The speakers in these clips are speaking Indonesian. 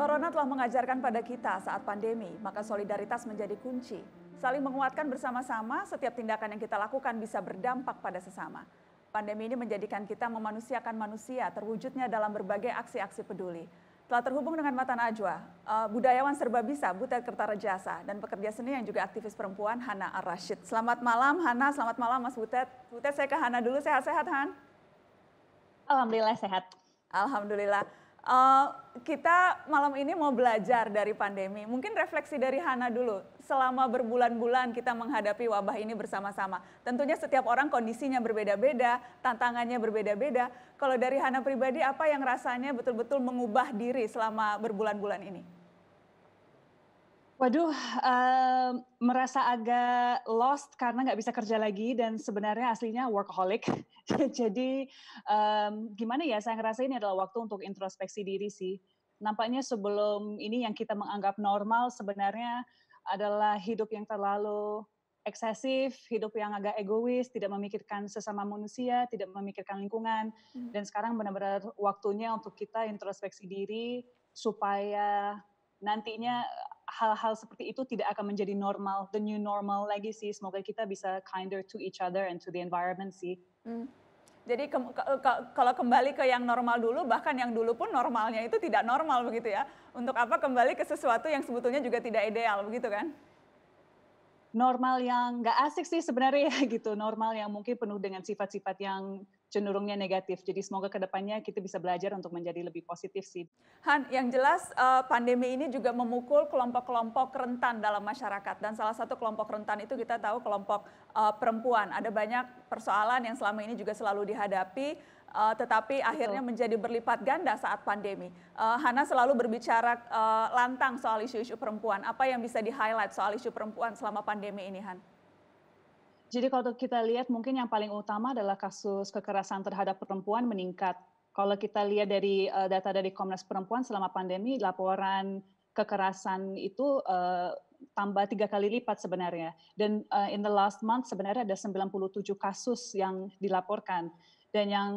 Corona telah mengajarkan pada kita saat pandemi, maka solidaritas menjadi kunci. Saling menguatkan bersama-sama, setiap tindakan yang kita lakukan bisa berdampak pada sesama. Pandemi ini menjadikan kita memanusiakan manusia, terwujudnya dalam berbagai aksi-aksi peduli. Telah terhubung dengan Mata Najwa, eh, budayawan serba bisa, Butet Kertarejasa, dan pekerja seni yang juga aktivis perempuan, Hana Ar-Rashid. Selamat malam, Hana. Selamat malam, Mas Butet. Butet, saya ke Hana dulu. Sehat-sehat, Han? Alhamdulillah, sehat. Alhamdulillah. Uh, kita malam ini mau belajar dari pandemi. Mungkin refleksi dari Hana dulu. Selama berbulan-bulan kita menghadapi wabah ini bersama-sama. Tentunya setiap orang kondisinya berbeda-beda, tantangannya berbeda-beda. Kalau dari Hana pribadi, apa yang rasanya betul-betul mengubah diri selama berbulan-bulan ini? Waduh, uh, merasa agak lost karena nggak bisa kerja lagi dan sebenarnya aslinya workaholic. Jadi um, gimana ya, saya ngerasa ini adalah waktu untuk introspeksi diri sih. Nampaknya sebelum ini yang kita menganggap normal sebenarnya adalah hidup yang terlalu eksesif, hidup yang agak egois, tidak memikirkan sesama manusia, tidak memikirkan lingkungan. Hmm. Dan sekarang benar-benar waktunya untuk kita introspeksi diri supaya nantinya hal-hal seperti itu tidak akan menjadi normal, the new normal lagi sih. Semoga kita bisa kinder to each other and to the environment sih. Hmm. Jadi ke, ke, ke, kalau kembali ke yang normal dulu, bahkan yang dulu pun normalnya itu tidak normal begitu ya. Untuk apa kembali ke sesuatu yang sebetulnya juga tidak ideal begitu kan? normal yang nggak asik sih sebenarnya ya gitu, normal yang mungkin penuh dengan sifat-sifat yang cenderungnya negatif. Jadi semoga kedepannya kita bisa belajar untuk menjadi lebih positif sih. Han, yang jelas eh, pandemi ini juga memukul kelompok-kelompok rentan dalam masyarakat. Dan salah satu kelompok rentan itu kita tahu kelompok eh, perempuan. Ada banyak persoalan yang selama ini juga selalu dihadapi uh, tetapi Betul. akhirnya menjadi berlipat ganda saat pandemi. Uh, Hana selalu berbicara uh, lantang soal isu-isu perempuan. Apa yang bisa di-highlight soal isu perempuan selama pandemi ini, Han? Jadi kalau kita lihat mungkin yang paling utama adalah kasus kekerasan terhadap perempuan meningkat. Kalau kita lihat dari uh, data dari Komnas Perempuan selama pandemi, laporan kekerasan itu uh, tambah tiga kali lipat sebenarnya. Dan uh, in the last month sebenarnya ada 97 kasus yang dilaporkan. Dan yang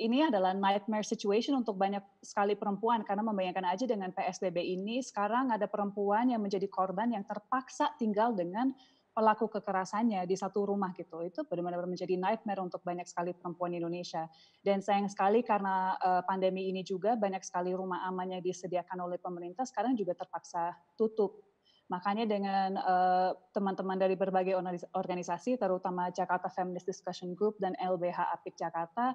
ini adalah nightmare situation untuk banyak sekali perempuan karena membayangkan aja dengan PSBB ini sekarang ada perempuan yang menjadi korban yang terpaksa tinggal dengan pelaku kekerasannya di satu rumah gitu. Itu benar-benar menjadi nightmare untuk banyak sekali perempuan Indonesia. Dan sayang sekali karena eh, pandemi ini juga banyak sekali rumah aman yang disediakan oleh pemerintah sekarang juga terpaksa tutup Makanya dengan eh, teman-teman uh, dari berbagai organisasi, terutama Jakarta Feminist Discussion Group dan LBH Apik Jakarta,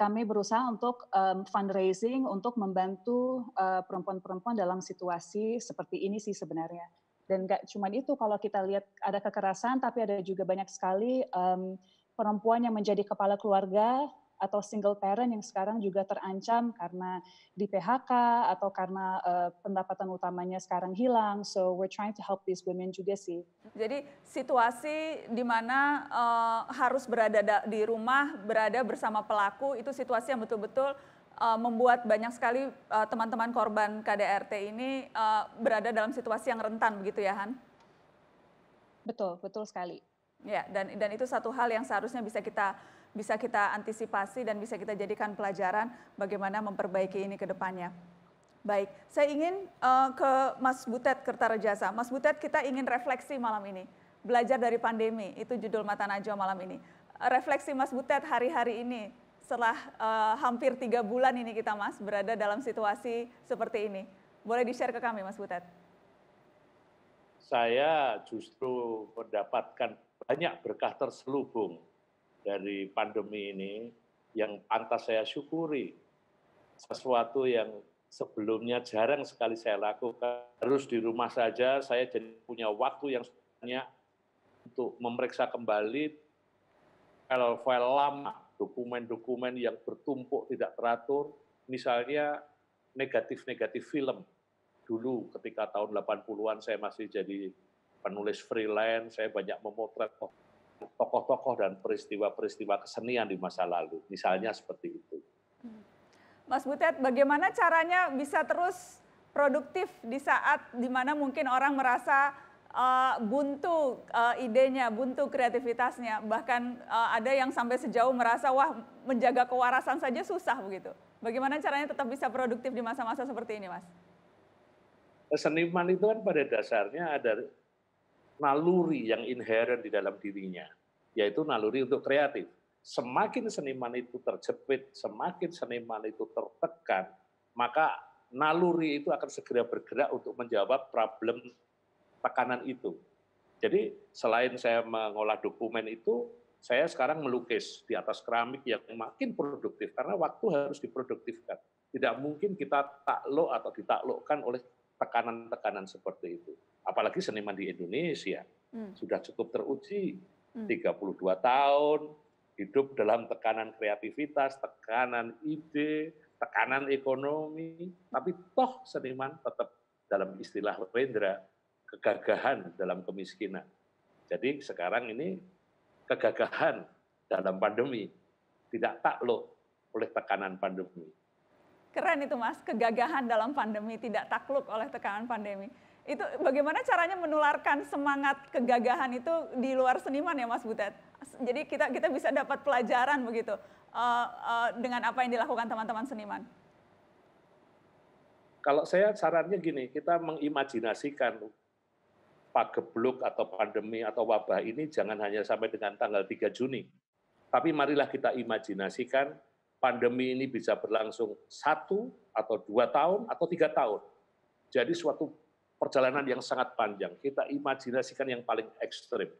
kami berusaha untuk um, fundraising untuk membantu eh, perempuan-perempuan uh, dalam situasi seperti ini sih sebenarnya. Dan gak cuma itu, kalau kita lihat ada kekerasan, tapi ada juga banyak sekali um, perempuan yang menjadi kepala keluarga atau single parent yang sekarang juga terancam karena di PHK atau karena uh, pendapatan utamanya sekarang hilang. So we're trying to help these women juga sih. Jadi situasi di mana uh, harus berada di rumah, berada bersama pelaku itu situasi yang betul-betul uh, membuat banyak sekali teman-teman uh, korban KDRT ini uh, berada dalam situasi yang rentan begitu ya Han? Betul, betul sekali. Ya, dan dan itu satu hal yang seharusnya bisa kita bisa kita antisipasi dan bisa kita jadikan pelajaran bagaimana memperbaiki ini ke depannya. Baik, saya ingin uh, ke Mas Butet Kertarajasa. Mas Butet, kita ingin refleksi malam ini. Belajar dari pandemi, itu judul Mata Najwa malam ini. Refleksi Mas Butet hari-hari ini, setelah uh, hampir tiga bulan ini kita Mas berada dalam situasi seperti ini. Boleh di-share ke kami Mas Butet? Saya justru mendapatkan banyak berkah terselubung dari pandemi ini yang pantas saya syukuri sesuatu yang sebelumnya jarang sekali saya lakukan harus di rumah saja saya jadi punya waktu yang banyak untuk memeriksa kembali file-file lama dokumen-dokumen yang bertumpuk tidak teratur misalnya negatif-negatif film dulu ketika tahun 80-an saya masih jadi penulis freelance saya banyak memotret tokoh-tokoh dan peristiwa-peristiwa kesenian di masa lalu. Misalnya seperti itu. Hmm. Mas Butet, bagaimana caranya bisa terus produktif di saat di mana mungkin orang merasa uh, buntu uh, idenya, buntu kreativitasnya, bahkan uh, ada yang sampai sejauh merasa wah menjaga kewarasan saja susah begitu. Bagaimana caranya tetap bisa produktif di masa-masa seperti ini, Mas? Seniman itu kan pada dasarnya ada naluri yang inherent di dalam dirinya, yaitu naluri untuk kreatif. Semakin seniman itu terjepit, semakin seniman itu tertekan, maka naluri itu akan segera bergerak untuk menjawab problem tekanan itu. Jadi selain saya mengolah dokumen itu, saya sekarang melukis di atas keramik yang makin produktif karena waktu harus diproduktifkan. Tidak mungkin kita takluk atau ditaklukkan oleh tekanan-tekanan seperti itu apalagi seniman di Indonesia hmm. sudah cukup teruji hmm. 32 tahun hidup dalam tekanan kreativitas, tekanan ide, tekanan ekonomi, tapi toh seniman tetap dalam istilah Rendra kegagahan dalam kemiskinan. Jadi sekarang ini kegagahan dalam pandemi tidak takluk oleh tekanan pandemi. Keren itu Mas, kegagahan dalam pandemi tidak takluk oleh tekanan pandemi itu bagaimana caranya menularkan semangat kegagahan itu di luar seniman ya Mas Butet? Jadi kita kita bisa dapat pelajaran begitu uh, uh, dengan apa yang dilakukan teman-teman seniman. Kalau saya sarannya gini, kita mengimajinasikan pagebluk atau pandemi atau wabah ini jangan hanya sampai dengan tanggal 3 Juni. Tapi marilah kita imajinasikan pandemi ini bisa berlangsung satu atau dua tahun atau tiga tahun. Jadi suatu perjalanan yang sangat panjang. Kita imajinasikan yang paling ekstrim.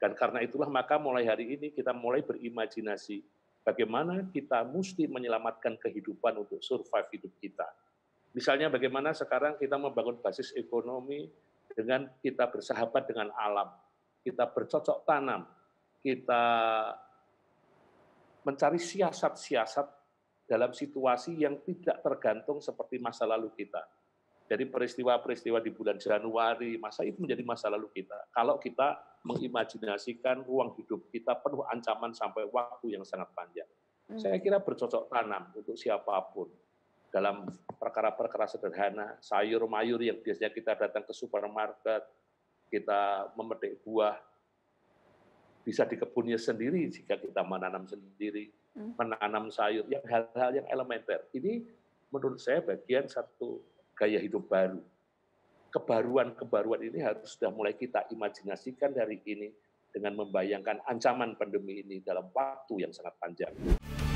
Dan karena itulah maka mulai hari ini kita mulai berimajinasi bagaimana kita mesti menyelamatkan kehidupan untuk survive hidup kita. Misalnya bagaimana sekarang kita membangun basis ekonomi dengan kita bersahabat dengan alam, kita bercocok tanam, kita mencari siasat-siasat dalam situasi yang tidak tergantung seperti masa lalu kita jadi peristiwa-peristiwa di bulan Januari, masa itu menjadi masa lalu kita. Kalau kita mengimajinasikan ruang hidup kita penuh ancaman sampai waktu yang sangat panjang. Hmm. Saya kira bercocok tanam untuk siapapun dalam perkara-perkara sederhana, sayur-mayur yang biasanya kita datang ke supermarket, kita memetik buah, bisa di kebunnya sendiri jika kita menanam sendiri, hmm. menanam sayur, yang hal-hal yang elementer. Ini menurut saya bagian satu gaya hidup baru. Kebaruan-kebaruan ini harus sudah mulai kita imajinasikan dari ini dengan membayangkan ancaman pandemi ini dalam waktu yang sangat panjang.